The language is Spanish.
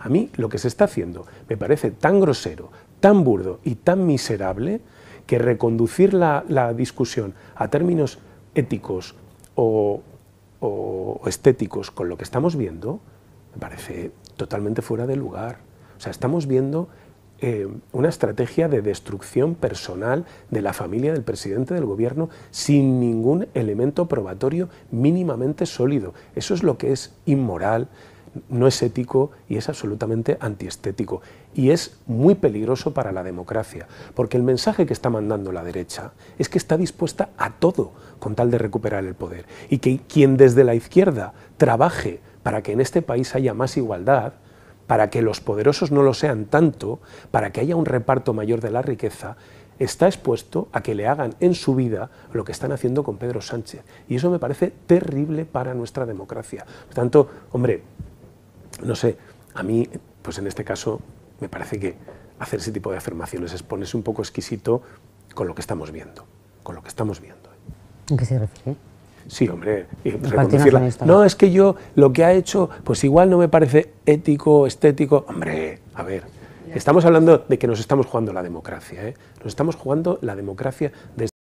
A mí lo que se está haciendo me parece tan grosero, tan burdo y tan miserable que reconducir la, discusión a términos éticos o, estéticos con lo que estamos viendo me parece totalmente fuera de lugar. O sea, estamos viendo eh, una estrategia de destrucción personal de la familia del presidente del gobierno sin ningún elemento probatorio mínimamente sólido. Eso es lo que es inmoral, no es ético y es absolutamente antiestético. Y es muy peligroso para la democracia, porque el mensaje que está mandando la derecha es que está dispuesta a todo con tal de recuperar el poder. Y que quien desde la izquierda trabaje para que en este país haya más igualdad, para que los poderosos no lo sean tanto, para que haya un reparto mayor de la riqueza, está expuesto a que le hagan en su vida lo que están haciendo con Pedro Sánchez. Y eso me parece terrible para nuestra democracia. Por tanto, hombre, no sé, a mí, pues en este caso, me parece que hacer ese tipo de afirmaciones es ponerse un poco exquisito con lo que estamos viendo, con lo que estamos viendo. qué se refiere? Sí, hombre, No, es que yo lo que ha hecho, pues igual no me parece ético, estético. Hombre, a ver, estamos hablando de que nos estamos jugando la democracia, ¿eh? Nos estamos jugando la democracia desde